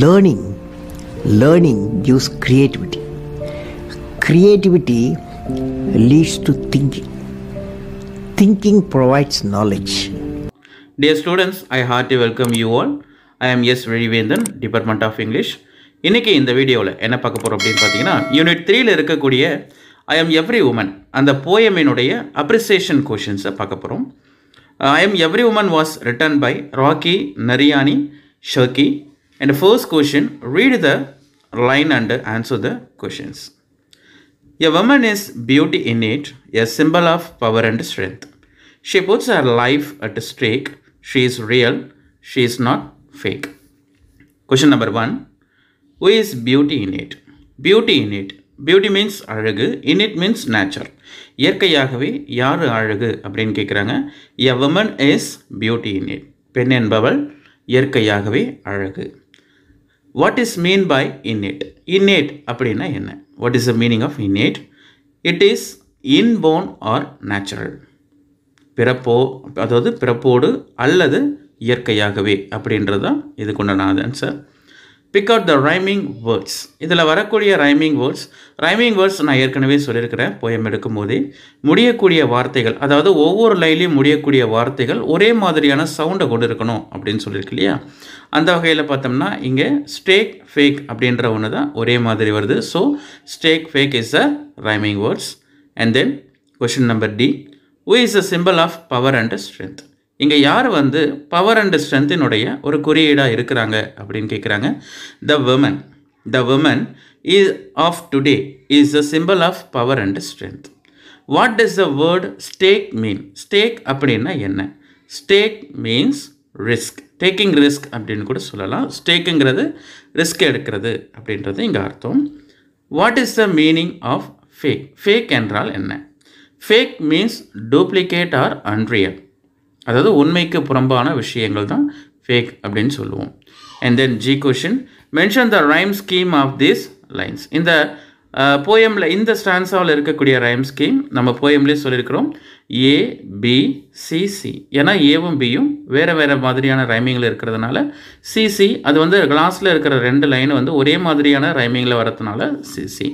Learning learning gives creativity creativity leads to thinking thinking provides knowledge dear students i heartily welcome you all I am S ரழிவேந்தன் department of English இன்றைக்கி இந்த வீடியோவில் என்ன பார்க்க போகிறோம் அப்படின்னு பார்த்தீங்கன்னா யூனிட் த்ரீயில் இருக்கக்கூடிய ஐ எம் எவ்ரி உமன் அந்த போயமினுடைய அப்ரிசியேஷன் கொஷின்ஸை பார்க்க போகிறோம் I am every woman was written by Rakhi Nariani Shirke And the first question, read the line and answer the questions. A woman is beauty innate, a symbol of power and strength. She puts her life at a stake. She is real. She is not fake. Question number one. Who is beauty innate? Beauty innate. Beauty means அழகு innate means nature இயற்கையாகவே யார் அழகு அப்படின்னு கேட்குறாங்க a woman is beauty innate பெண் என்பவள் இயற்கையாகவே அழகு what is mean by innate innate அப்படின்னா என்ன what is the meaning of innate it is inborn or natural பிறப்போ அதாவது பிறப்போடு அல்லது இயற்கையாகவே அப்படின்றது தான் இதுக்குண்டான answer pick out the rhyming words இதில் வரக்கூடிய ரைமிங் வேர்ட்ஸ் ரைமிங் வேர்ட்ஸ் நான் ஏற்கனவே சொல்லியிருக்கிறேன் போயம் எடுக்கும்போதே முடியக்கூடிய வார்த்தைகள் அதாவது ஒவ்வொரு லைன்லேயும் முடியக்கூடிய வார்த்தைகள் ஒரே மாதிரியான சவுண்டை கொண்டு இருக்கணும் அப்படின்னு சொல்லியிருக்கு இல்லையா அந்த வகையில் பார்த்தோம்னா இங்கே ஸ்டேக் ஃபேக் அப்படின்ற ஒன்று தான் ஒரே மாதிரி வருது so stake fake is a rhyming words and then question number D who is a symbol of power and strength இங்கே யார் வந்து பவர் அண்ட் ஸ்ட்ரென்த்தினுடைய ஒரு குறியீடாக இருக்கிறாங்க அப்படின்னு கேட்குறாங்க the women the women is of today is a symbol of power and strength what is the word stake mean stake அப்படின்னா என்ன stake means risk taking risk அப்படின்னு கூட சொல்லலாம் ஸ்டேக்குங்கிறது ரிஸ்க் எடுக்கிறது அப்படின்றது இங்கே அர்த்தம் what is the meaning of fake fake என்றால் என்ன fake means duplicate or unreal அதாவது உண்மைக்கு புறம்பான விஷயங்கள் தான் ஃபேக் அப்படின்னு சொல்லுவோம் and then G question mention the rhyme scheme of these lines இந்த போயமில் இந்த ஸ்டான்ஸாவில் இருக்கக்கூடிய ரைம் ஸ்கீம் நம்ம போயம்லேயே சொல்லியிருக்கிறோம் ஏ பி சிசி ஏன்னா ஏவும் பியும் வேறு வேறு மாதிரியான ரைமிங்கில் இருக்கிறதுனால சிசி அது வந்து கிளாஸில் இருக்கிற ரெண்டு லைன் வந்து ஒரே மாதிரியான ரைமிங்கில் வரதுனால C C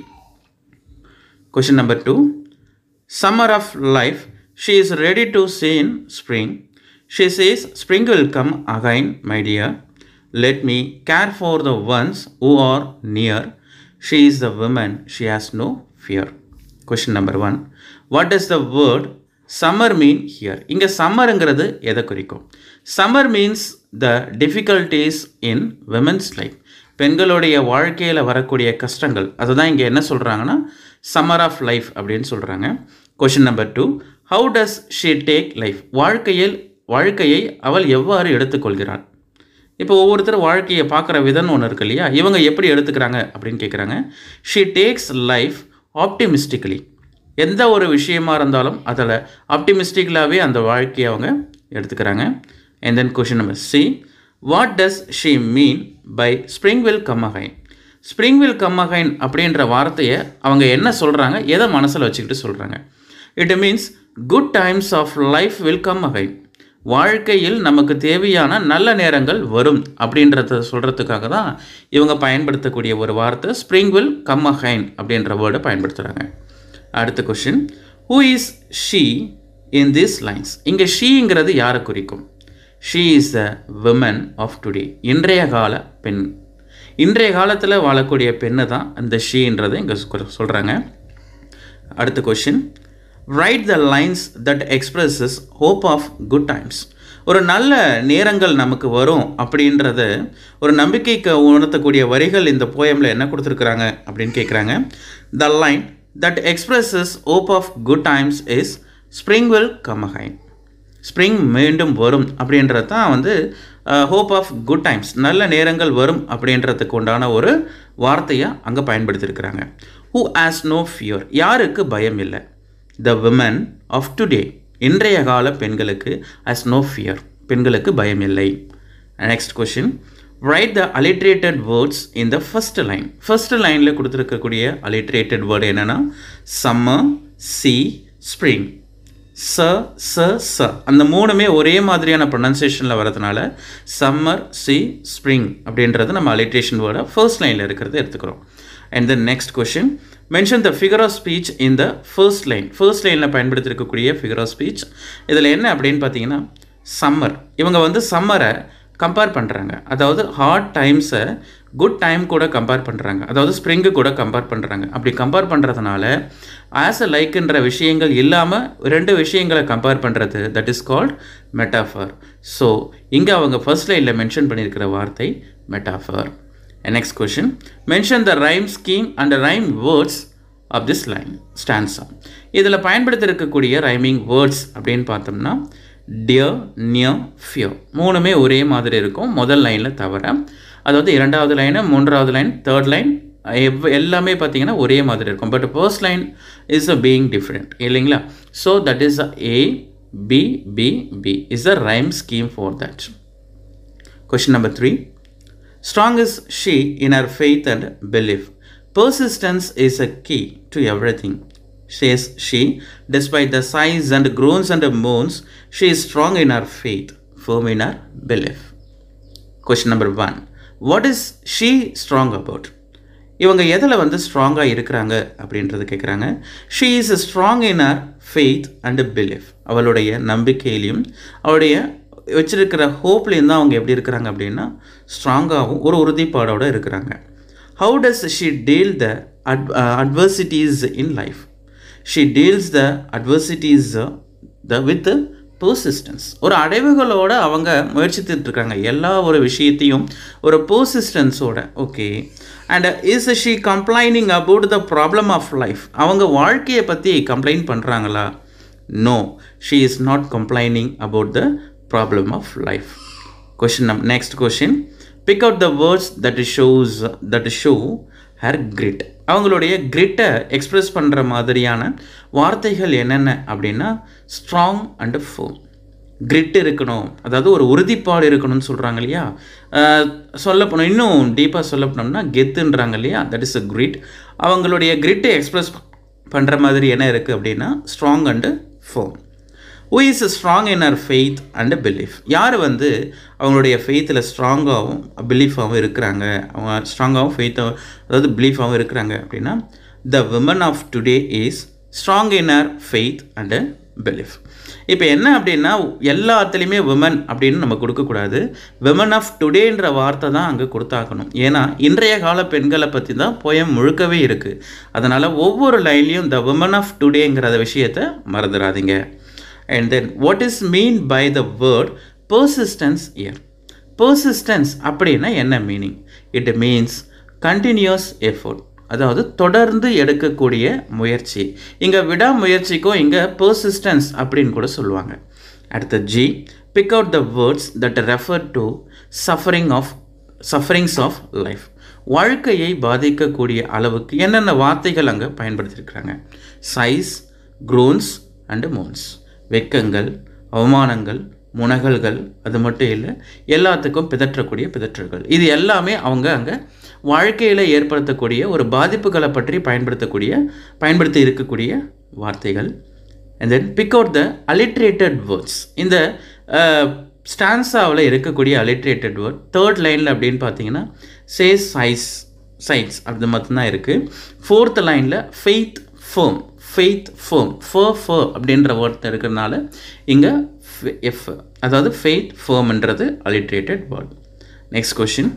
question number two summer of life She is ready to in spring. She says, Spring will come again, my dear. Let me care for the ones who are near. She is the woman, she has no fear. Question number one what is the word summer mean here இங்கே சம்மருங்கிறது எதை குறிக்கும் summer means the difficulties in women's life பெண்களுடைய வாழ்க்கையில் வரக்கூடிய கஷ்டங்கள் அதுதான் இங்கே என்ன சொல்கிறாங்கன்னா சம்மர் ஆஃப் லைஃப் அப்படின்னு சொல்கிறாங்க question number two how does she take life வாழ்க்கையில் வாழ்க்கையை அவள் எவ்வாறு எடுத்துக்கொள்கிறாள் இப்போ ஒவ்வொருத்தரும் வாழ்க்கையை பார்க்குற விதம்னு ஒன்று இருக்கு இல்லையா இவங்க எப்படி எடுத்துக்கிறாங்க அப்படின்னு கேட்குறாங்க ஷீ டேக்ஸ் லைஃப் ஆப்டிமிஸ்டிக்கலி எந்த ஒரு விஷயமா இருந்தாலும் அதில் ஆப்டிமிஸ்டிக்கலாகவே அந்த வாழ்க்கையை அவங்க எடுத்துக்கிறாங்க and then question number C what does she mean by spring will come again spring will come again அப்படின்ற வார்த்தையை அவங்க என்ன சொல்கிறாங்க எதை மனசில் வச்சுக்கிட்டு சொல்கிறாங்க it means good times of life will come again வாழ்க்கையில் நமக்கு தேவையான நல்ல நேரங்கள் வரும் அப்படின்றத சொல்கிறதுக்காக தான் இவங்க பயன்படுத்தக்கூடிய ஒரு வார்த்தை ஸ்ப்ரிங் வில் கம் அகைன் அப்படின்ற வேர்டை பயன்படுத்துகிறாங்க அடுத்த question who is she in this lines இங்கே ஷீங்கிறது யாரை குறிக்கும் she is the women of today இன்றைய கால பெண் இன்றைய காலத்தில் வாழக்கூடிய பெண்ணு தான் அந்த ஷீன்றதை இங்கே சொல்கிறாங்க அடுத்த question write the lines that expresses hope of good times ஒரு நல்ல நேரங்கள் நமக்கு வரும் அப்படின்றத ஒரு நம்பிக்கைக்கு உணர்த்தக்கூடிய வரிகள் இந்த போயமில் என்ன கொடுத்துருக்குறாங்க அப்படின்னு கேட்குறாங்க the line that expresses hope of good times is spring will come spring மீண்டும் வரும் அப்படின்றது தான் வந்து ஹோப் ஆஃப் குட் டைம்ஸ் நல்ல நேரங்கள் வரும் அப்படின்றதுக்கு உண்டான ஒரு வார்த்தையை அங்கே பயன்படுத்தியிருக்கிறாங்க ஹூ ஹாஸ் நோ ஃபியூர் யாருக்கு பயம் இல்லை த விமன் ஆஃப் டுடே இன்றைய கால பெண்களுக்கு அஸ் நோ ஃபியர் பெண்களுக்கு பயம் இல்லை next question write the alliterated words in the first line first லைனில் கொடுத்துருக்கக்கூடிய அலிட்ரேட்டட் வேர்டு என்னென்னா சம்மர் சி ஸ்ப்ரிங் ச ச ச அந்த மூணுமே ஒரே மாதிரியான ப்ரொனன்சியேஷனில் வரதுனால சம்மர் சி ஸ்ப்ரிங் அப்படின்றது நம்ம அலிட்ரேஷன் வேர்டை ஃபர்ஸ்ட் லைனில் இருக்கிறத எடுத்துக்கிறோம் and then next question mention the figure of speech in the first line first லைனில் பயன்படுத்திருக்கக்கூடிய ஃபிகர் ஆஃப் ஸ்பீச் இதில் என்ன அப்படின்னு பார்த்தீங்கன்னா சம்மர் இவங்க வந்து சம்மரை கம்பேர் பண்ணுறாங்க அதாவது ஹார்ட் டைம்ஸை குட் டைம் கூட கம்பேர் பண்ணுறாங்க அதாவது ஸ்ப்ரிங்கு கூட கம்பேர் பண்ணுறாங்க அப்படி கம்பேர் பண்ணுறதுனால ஆஸ் அ லைக்குன்ற விஷயங்கள் இல்லாமல் ரெண்டு விஷயங்களை கம்பேர் பண்ணுறது that is called metaphor so இங்கே அவங்க ஃபர்ஸ்ட் லைனில் மென்ஷன் பண்ணியிருக்கிற வார்த்தை metaphor And next question, mention the rhyme scheme and the rhyme words of this line stanza. இதில் பயன்படுத்த இருக்கக்கூடிய ரைமிங் வேர்ட்ஸ் அப்படின்னு பார்த்தோம்னா டியர் நியர் ஃபியர் மூணுமே ஒரே மாதிரி இருக்கும் முதல் லைனில் தவிர அதாவது இரண்டாவது லைனு மூன்றாவது லைன் தேர்ட் லைன் எவ் எல்லாமே பார்த்தீங்கன்னா ஒரே மாதிரி இருக்கும் but first line is a being different இல்லைங்களா so that is a A B B B is a rhyme scheme for that question number three Strong is she in her faith and belief. Persistence is a key to everything. Says she, despite the sighs and groans and moans, she is strong in her faith, firm in her belief. Question number one What is she strong about? இவங்க எதில் வந்து ஸ்ட்ராங்காக இருக்கிறாங்க அப்படின்றது கேட்குறாங்க she is strong in her faith and belief அவளுடைய நம்பிக்கையிலையும் அவளுடைய வச்சுருக்கிற ஹோப்லேருந்து அவங்க எப்படி இருக்கிறாங்க அப்படின்னா ஸ்ட்ராங்காகவும் ஒரு உறுதிப்பாடோடு இருக்கிறாங்க how does she deal the at adversities in life she deals the adversities the with persistence ஒரு அடைவுகளோடு அவங்க முயற்சித்துட்ருக்காங்க எல்லா ஒரு விஷயத்தையும் ஒரு பர்சிஸ்டன்ஸோட okay and is she complaining about the problem of life அவங்க வாழ்க்கையை பற்றி கம்ப்ளைண்ட் பண்ணுறாங்களா no she is not complaining about the problem of life question நம் next question pick out the words that shows that show her grit அவங்களுடைய கிரிட்டை express பண்ணுற மாதிரியான வார்த்தைகள் என்னென்ன அப்படின்னா ஸ்ட்ராங் அண்டு ஃபோம் கிரிட் இருக்கணும் அதாவது ஒரு உறுதிப்பாடு இருக்கணும்னு சொல்கிறாங்க இல்லையா சொல்ல போனோம் இன்னும் டீப்பாக சொல்ல போனோம்னா கெத்துன்றாங்க இல்லையா தட் இஸ் அ கிரிட் அவங்களுடைய கிரிட்டை எக்ஸ்ப்ரெஸ் பண்ணுற மாதிரி என்ன இருக்குது அப்படின்னா strong and firm who is strong in her faith and belief யார் வந்து அவங்களுடைய ஃபெய்த்தில் ஸ்ட்ராங்காகவும் பிலீஃபாகவும் இருக்கிறாங்க அவங்க ஸ்ட்ராங்காகவும் ஃபெய்த்தாகவும் அதாவது பிலீஃபாகவும் இருக்கிறாங்க அப்படின்னா the women of today is strong in her faith and belief இப்போ என்ன அப்படின்னா எல்லாத்துலேயுமே விமன் அப்படின்னு நம்ம கொடுக்கக்கூடாது விமன் ஆஃப் டுடேன்ற வார்த்தை தான் அங்கே கொடுத்தாகணும் ஏன்னா இன்றைய கால பெண்களை பற்றி தான் போயம் முழுக்கவே இருக்குது அதனால் ஒவ்வொரு லைன்லேயும் த விமன் ஆஃப் டுடேங்கிற விஷயத்தை மறந்துடாதீங்க And then what is mean by the word persistence here? Persistence அப்படின்னா என்ன meaning it means continuous effort அதாவது தொடர்ந்து எடுக்கக்கூடிய முயற்சி இங்கே விடாமுயற்சிக்கும் இங்கே பர்சிஸ்டன்ஸ் அப்படின்னு கூட சொல்லுவாங்க அடுத்த G pick out the words that refer to suffering of sufferings of life வாழ்க்கையை பாதிக்கக்கூடிய அளவுக்கு என்னென்ன வார்த்தைகள் அங்கே பயன்படுத்தியிருக்கிறாங்க சைஸ் க்ரோன்ஸ் அண்டு மோன்ஸ் வெக்கங்கள் அவமானங்கள் முனகல்கள் அது மட்டும் இல்லை எல்லாத்துக்கும் பிதற்றக்கூடிய பிதற்றல்கள் இது எல்லாமே அவங்க அங்கே வாழ்க்கையில் ஏற்படுத்தக்கூடிய ஒரு பாதிப்புகளை பற்றி பயன்படுத்தக்கூடிய பயன்படுத்தி இருக்கக்கூடிய வார்த்தைகள் and then pick out the alliterated words இந்த ஸ்டான்ஸாவில் இருக்கக்கூடிய அலிட்ரேட்டட் வேர்ட் தேர்ட் லைனில் அப்படின்னு பார்த்தீங்கன்னா சே சைஸ் சைட்ஸ் அது மட்டும்தான் இருக்குது ஃபோர்த் லைனில் ஃபெய்த் ஃபோம் ஃபெய்த் ஃபேம் ஃபர் ஃபர் அப்படின்ற வேர்ட் இருக்கிறதுனால இங்கே எஃப் அதாவது ஃபெய்த் ஃபேம்ன்றது alliterated word next question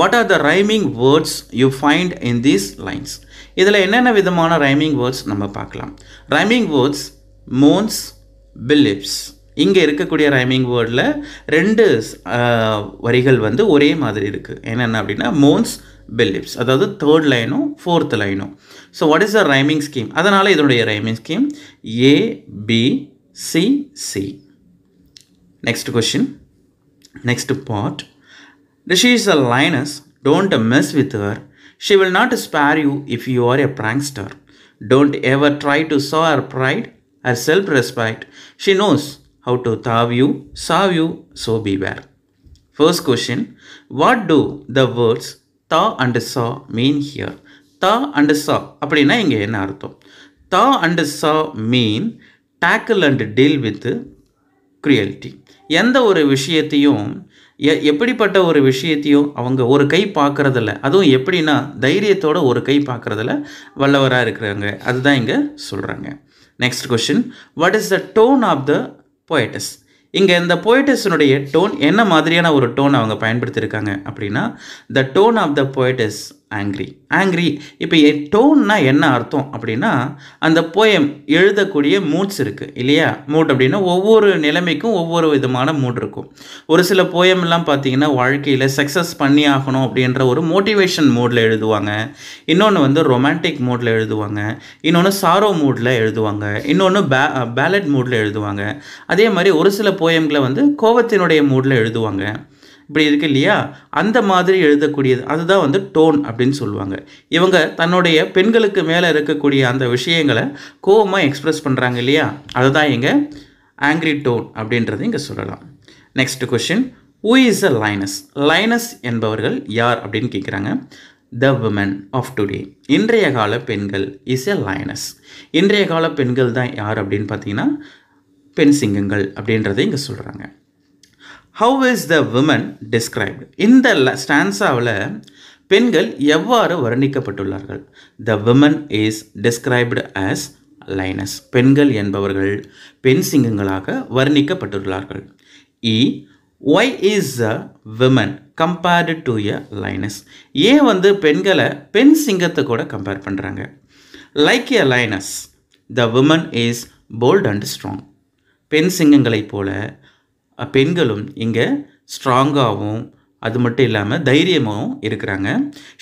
what are the rhyming words you find in these lines இதில் என்னென்ன விதமான ரைமிங் வேர்ட்ஸ் நம்ம பார்க்கலாம் ரைமிங் வேர்ட்ஸ் மோன்ஸ் பில்லிப்ஸ் இங்கே இருக்கக்கூடிய ரைமிங் வேர்டில் ரெண்டு வரிகள் வந்து ஒரே மாதிரி இருக்குது என்னென்ன அப்படின்னா மோன்ஸ் பிலிப்ஸ் அதாவது தேர்ட் லைனும் ஃபோர்த் லைனும் so what is a rhyming scheme அதனால் இதனுடைய rhyming scheme A B C C next question next part ரிஷி is a lioness don't mess with her she will not spare you if you are a star don't ever try to show her pride her self respect she knows how to thaw you, saw you, so beware. First question What do the words thaw and saw mean here? Thaw and saw அப்படின்னா இங்கே என்ன அர்த்தம் thaw and saw mean tackle and deal with cruelty எந்த ஒரு விஷயத்தையும் எப்படிப்பட்ட ஒரு விஷயத்தையும் அவங்க ஒரு கை பார்க்குறதில்ல அதுவும் எப்படின்னா தைரியத்தோட ஒரு கை பார்க்குறதில்ல வல்லவராக இருக்கிறாங்க அதுதான் இங்கே சொல்கிறாங்க next question what is the tone of the poetess இங்கே இந்த போய்டஸினுடைய டோன் என்ன மாதிரியான ஒரு டோன் அவங்க பயன்படுத்தியிருக்காங்க அப்படின்னா the tone of the poetess angry angry இப்போ டோன்னா என்ன அர்த்தம் அப்படின்னா அந்த போயம் எழுதக்கூடிய மூட்ஸ் இருக்குது இல்லையா மூட் அப்படின்னா ஒவ்வொரு நிலைமைக்கும் ஒவ்வொரு விதமான மூட் இருக்கும் ஒரு சில போயம்லாம் பார்த்தீங்கன்னா வாழ்க்கையில் சக்ஸஸ் பண்ணி ஆகணும் அப்படின்ற ஒரு மோட்டிவேஷன் மூடில் எழுதுவாங்க இன்னொன்று வந்து ரொமான்டிக் மூடில் எழுதுவாங்க இன்னொன்று சாரோ மூடில் எழுதுவாங்க இன்னொன்று பே பேலட் மூடில் எழுதுவாங்க அதே மாதிரி ஒரு சில போயம்களை வந்து கோவத்தினுடைய மூடில் எழுதுவாங்க இப்படி இருக்கு இல்லையா அந்த மாதிரி எழுதக்கூடியது அதுதான் வந்து டோன் அப்படின்னு சொல்லுவாங்க இவங்க தன்னுடைய பெண்களுக்கு மேலே இருக்கக்கூடிய அந்த விஷயங்களை கோபமாக எக்ஸ்ப்ரெஸ் பண்ணுறாங்க இல்லையா அதுதான் இங்கே ஆங்கிரி டோன் அப்படின்றது இங்கே சொல்லலாம் next question who is a lioness lioness என்பவர்கள் யார் அப்படின்னு கேட்குறாங்க த உமன் ஆஃப் டுடே இன்றைய கால பெண்கள் இஸ் எ லைனஸ் இன்றைய கால பெண்கள் தான் யார் அப்படின்னு பார்த்தீங்கன்னா பெண் சிங்கங்கள் அப்படின்றத இங்கே சொல்கிறாங்க how is the women described இந்த ஸ்டான்ஸாவில் பெண்கள் எவ்வாறு வர்ணிக்கப்பட்டுள்ளார்கள் the women is described as lioness பெண்கள் என்பவர்கள் பெண் சிங்கங்களாக வர்ணிக்கப்பட்டுள்ளார்கள் E why is a women compared to a lioness ஏன் வந்து பெண்களை பெண் சிங்கத்தை கூட கம்பேர் பண்ணுறாங்க like a lioness the women is bold and strong பெண் சிங்கங்களைப் போல பெண்களும் இங்கே ஸ்ட்ராங்காகவும் அது மட்டும் இல்லாமல் தைரியமாகவும் இருக்கிறாங்க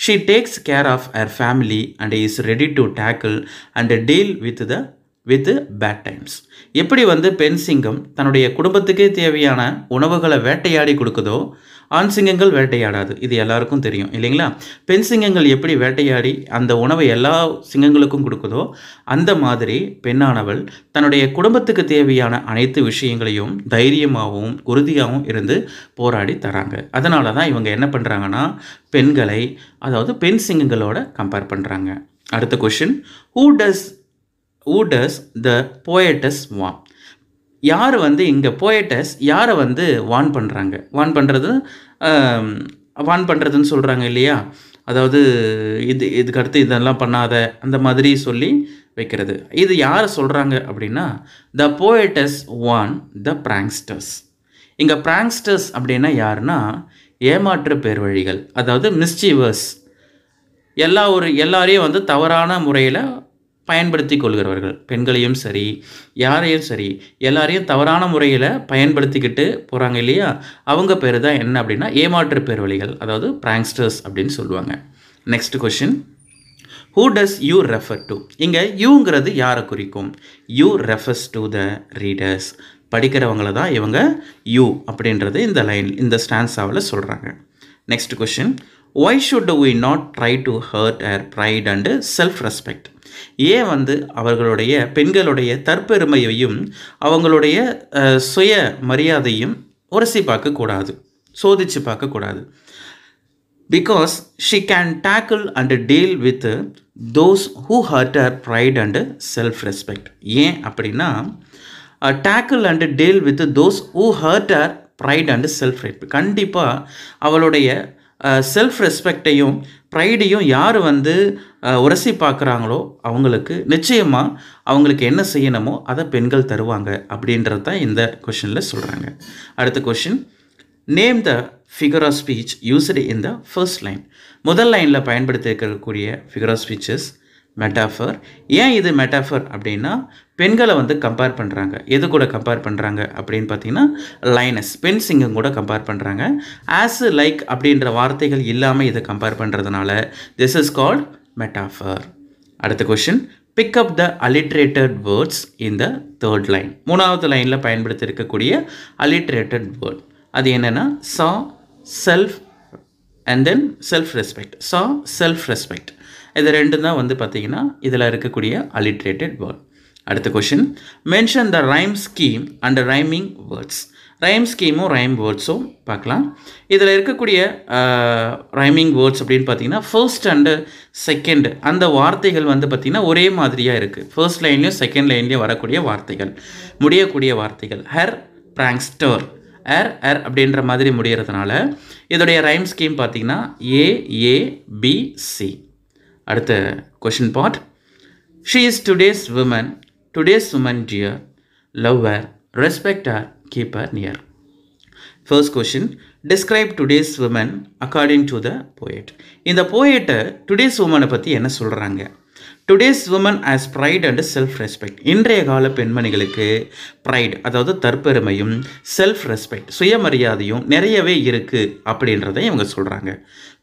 she takes care of her family and is ready to tackle and deal with the with bad times எப்படி வந்து பெண் சிங்கம் தன்னுடைய குடும்பத்துக்கே தேவையான உணவுகளை வேட்டையாடி கொடுக்குதோ ஆண் சிங்கங்கள் வேட்டையாடாது இது எல்லாருக்கும் தெரியும் இல்லைங்களா பெண் சிங்கங்கள் எப்படி வேட்டையாடி அந்த உணவை எல்லா சிங்கங்களுக்கும் கொடுக்குதோ அந்த மாதிரி பெண்ணானவள் தன்னுடைய குடும்பத்துக்கு தேவையான அனைத்து விஷயங்களையும் தைரியமாகவும் உறுதியாகவும் இருந்து போராடி தராங்க அதனால தான் இவங்க என்ன பண்ணுறாங்கன்னா பெண்களை அதாவது பெண் சிங்கங்களோட கம்பேர் பண்ணுறாங்க அடுத்த question who does who does the poetess warn யார் வந்து இங்கே போயட்டஸ் யாரை வந்து வான் பண்ணுறாங்க வான் பண்ணுறது வான் பண்ணுறதுன்னு சொல்கிறாங்க இல்லையா அதாவது இது இதுக்கு அடுத்து இதெல்லாம் பண்ணாத அந்த மாதிரி சொல்லி வைக்கிறது இது யார் சொல்கிறாங்க அப்படின்னா த போயட்டஸ் வான் த பிராங்ஸ்டர்ஸ் இங்கே பிராங்ஸ்டர்ஸ் அப்படின்னா யாருன்னா ஏமாற்று பேர் வழிகள் அதாவது மிஸ்டீவர்ஸ் எல்லா ஒரு எல்லாரையும் வந்து தவறான முறையில் பயன்படுத்தி கொள்கிறவர்கள் பெண்களையும் சரி யாரையும் சரி எல்லாரையும் தவறான முறையில் பயன்படுத்திக்கிட்டு போகிறாங்க இல்லையா அவங்க பேர் தான் என்ன அப்படின்னா ஏமாற்று வழிகள் அதாவது பிராங்ஸ்டர்ஸ் அப்படின்னு சொல்லுவாங்க next question who does you refer to இங்கே யூங்கிறது யாரை குறிக்கும் you refers to the readers படிக்கிறவங்கள தான் இவங்க யூ அப்படின்றது இந்த லைன் இந்த ஸ்டான்ஸாவில் சொல்கிறாங்க next question why should we not try to hurt her pride and self respect ஏன் வந்து அவர்களுடைய பெண்களுடைய தற்பெருமையையும் அவங்களுடைய சுய மரியாதையும் உரசி பார்க்கக்கூடாது சோதித்து பார்க்கக்கூடாது because she can tackle and deal with those who hurt her pride and self respect ஏன் அப்படின்னா tackle and deal with those who hurt her pride and self respect கண்டிப்பாக அவளுடைய செல்ஃப் ரெஸ்பெக்டையும் ப்ரைடையும் யார் வந்து உரசி பார்க்குறாங்களோ அவங்களுக்கு நிச்சயமாக அவங்களுக்கு என்ன செய்யணுமோ அதை பெண்கள் தருவாங்க அப்படின்றது தான் இந்த கொஷனில் சொல்கிறாங்க அடுத்த question name the figure of speech used in the first line முதல் லைனில் பயன்படுத்தி இருக்கக்கூடிய ஃபிகர் ஆஃப் ஸ்பீச்சஸ் மெட்டாஃபர் ஏன் இது மெட்டாஃபர் அப்படின்னா பெண்களை வந்து கம்பேர் பண்ணுறாங்க எது கூட கம்பேர் பண்ணுறாங்க அப்படின்னு பார்த்தீங்கன்னா லைனஸ் பெண் சிங்கம் கூட கம்பேர் பண்ணுறாங்க ஆஸ் லைக் அப்படின்ற வார்த்தைகள் இல்லாமல் இதை கம்பேர் பண்ணுறதுனால திஸ் இஸ் கால்ட் மெட்டாஃபர் அடுத்த question pick up the alliterated words in the third line மூணாவது லைனில் பயன்படுத்தியிருக்கக்கூடிய அலிட்ரேட்டட் வேர்ட் அது என்னென்னா சா self and then self respect சா செல்ஃப் ரெஸ்பெக்ட் இது ரெண்டும் தான் வந்து பார்த்திங்கன்னா இதில் இருக்கக்கூடிய அலிட்ரேட்டட் வேர்ட் அடுத்த question mention the rhyme scheme and rhyming words rhyme ஸ்கீமும் ரைம் வேர்ட்ஸும் பார்க்கலாம் இதில் இருக்கக்கூடிய ரைமிங் வேர்ட்ஸ் அப்படின்னு பார்த்தீங்கன்னா ஃபர்ஸ்ட் அண்டு செகண்ட் அந்த வார்த்தைகள் வந்து பார்த்திங்கன்னா ஒரே மாதிரியாக இருக்குது ஃபர்ஸ்ட் லைன்லேயும் செகண்ட் லைன்லேயும் வரக்கூடிய வார்த்தைகள் முடியக்கூடிய வார்த்தைகள் ஹர் பிராங்ஸ்டர் ஏர் ஏர் அப்படின்ற மாதிரி முடிகிறதுனால இதோடைய ரைம் ஸ்கீம் பார்த்தீங்கன்னா ஏஏபிசி அடுத்த question part she is today's woman today's woman dear love her respect her keep her near. First question Describe today's women according to the poet. இந்த போயட்டை டுடேஸ் உமனை பற்றி என்ன சொல்கிறாங்க today's woman as pride and self respect இன்றைய கால பெண்மணிகளுக்கு fried அதாவது தற்பெருமையும் self respect சுயமரியாதையும் நிறையவே இருக்குது அப்படின்றத இவங்க சொல்கிறாங்க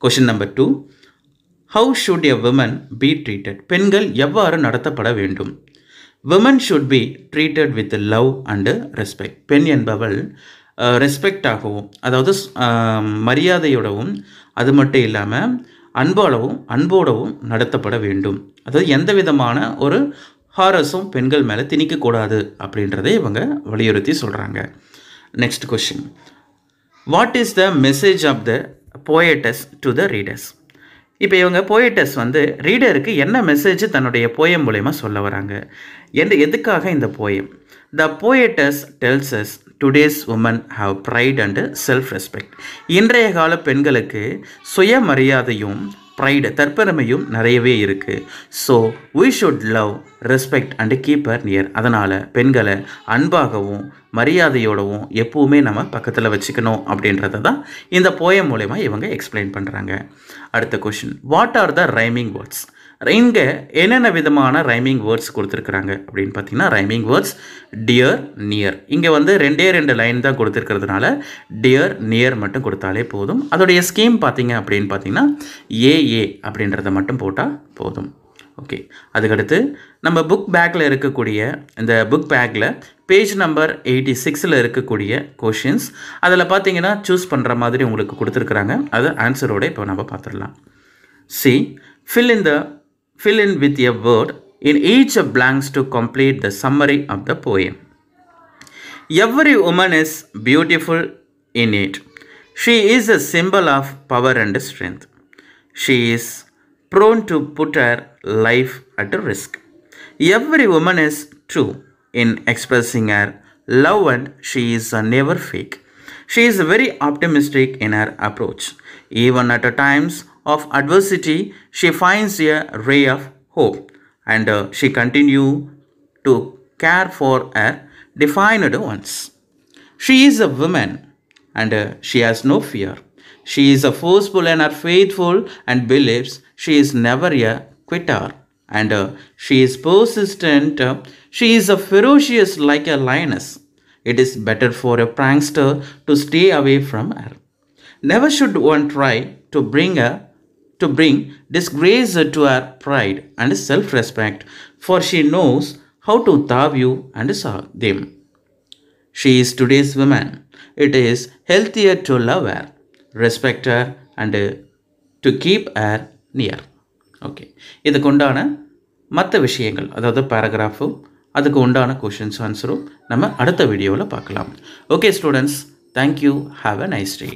question number two how should a woman be treated பெண்கள் எவ்வாறு நடத்தப்பட வேண்டும் women should be treated with love and respect பெண் என்பவள் ரெஸ்பெக்டாகவும் அதாவது மரியாதையோடவும் அது மட்டும் இல்லாமல் அன்போடவும் அன்போடவும் நடத்தப்பட வேண்டும் அதாவது எந்த விதமான ஒரு ஹாரஸும் பெண்கள் மேலே திணிக்கக்கூடாது அப்படின்றதை இவங்க வலியுறுத்தி சொல்கிறாங்க next question what is the message of the poetess to the readers இப்போ இவங்க போயட்டஸ் வந்து ரீடருக்கு என்ன மெசேஜ் தன்னுடைய போயம் மூலயமா சொல்ல வராங்க என்று எதுக்காக இந்த poem the poetess tells us today's woman have pride and self respect இன்றைய கால பெண்களுக்கு சுயமரியாதையும் ப்ரைடு தற்பெருமையும் நிறையவே இருக்குது so we should love respect and keep her near அதனால் பெண்களை அன்பாகவும் மரியாதையோடவும் எப்போவுமே நம்ம பக்கத்தில் வச்சுக்கணும் அப்படின்றத தான் இந்த போயம் மூலயமா இவங்க எக்ஸ்பிளைன் பண்ணுறாங்க அடுத்த question what are the rhyming words இங்கே என்னென்ன விதமான ரைமிங் வேர்ட்ஸ் கொடுத்துருக்குறாங்க அப்படின்னு பார்த்தீங்கன்னா ரைமிங் வேர்ட்ஸ் டியர் நியர் இங்கே வந்து ரெண்டே ரெண்டு லைன் தான் கொடுத்துருக்கிறதுனால டியர் நியர் மட்டும் கொடுத்தாலே போதும் அதோடைய ஸ்கீம் பார்த்தீங்க அப்படின்னு பார்த்தீங்கன்னா ஏஏ அப்படின்றத மட்டும் போட்டால் போதும் ஓகே அதுக்கடுத்து நம்ம புக் பேக்கில் இருக்கக்கூடிய இந்த புக் பேக்கில் பேஜ் நம்பர் எயிட்டி சிக்ஸில் இருக்கக்கூடிய கொஷின்ஸ் அதில் பார்த்தீங்கன்னா சூஸ் பண்ணுற மாதிரி உங்களுக்கு கொடுத்துருக்குறாங்க அது ஆன்சரோட இப்போ நம்ம பார்த்துடலாம் C fill in the Fill in with a word in each blanks to complete the summary of the poem. Every woman is beautiful in it. She is a symbol of power and strength. She is prone to put her life at risk. Every woman is true in expressing her love and she is never fake. She is very optimistic in her approach. Even at times of adversity, she finds a ray of hope and uh, she continue to care for her defined ones. She is a woman and uh, she has no fear. She is a forceful and are faithful and believes she is never a quitter and uh, she is persistent. She is a ferocious like a lioness. It is better for a prankster to stay away from her. Never should one try to bring a to bring disgrace to her pride and self-respect, for she knows how to serve you and serve them. She is today's woman. It is healthier to love her, respect her and to keep her near. Okay இதுக்கு உண்டான மற்ற விஷயங்கள் அதாவது பேராகிராஃபும் அதுக்கு உண்டான questions ஆன்சரும் நம்ம அடுத்த வீடியோவில் பார்க்கலாம் okay students thank you have a nice day